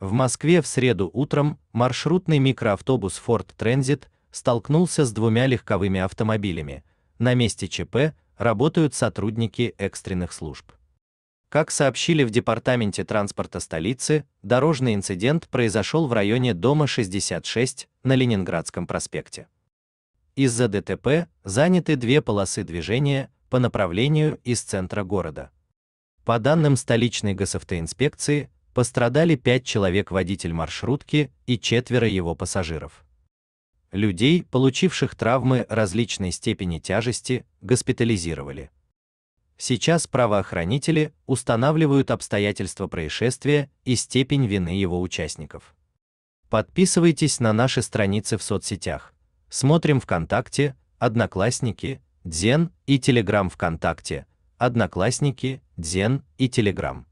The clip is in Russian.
В Москве в среду утром маршрутный микроавтобус Ford Transit столкнулся с двумя легковыми автомобилями. На месте ЧП работают сотрудники экстренных служб. Как сообщили в департаменте транспорта столицы, дорожный инцидент произошел в районе дома 66 на Ленинградском проспекте. Из-за ДТП заняты две полосы движения по направлению из центра города. По данным столичной госавтоинспекции, пострадали пять человек водитель маршрутки и четверо его пассажиров. Людей, получивших травмы различной степени тяжести, госпитализировали. Сейчас правоохранители устанавливают обстоятельства происшествия и степень вины его участников. Подписывайтесь на наши страницы в соцсетях. Смотрим ВКонтакте, Одноклассники, Дзен и Телеграм ВКонтакте, Одноклассники, Дзен и Телеграм.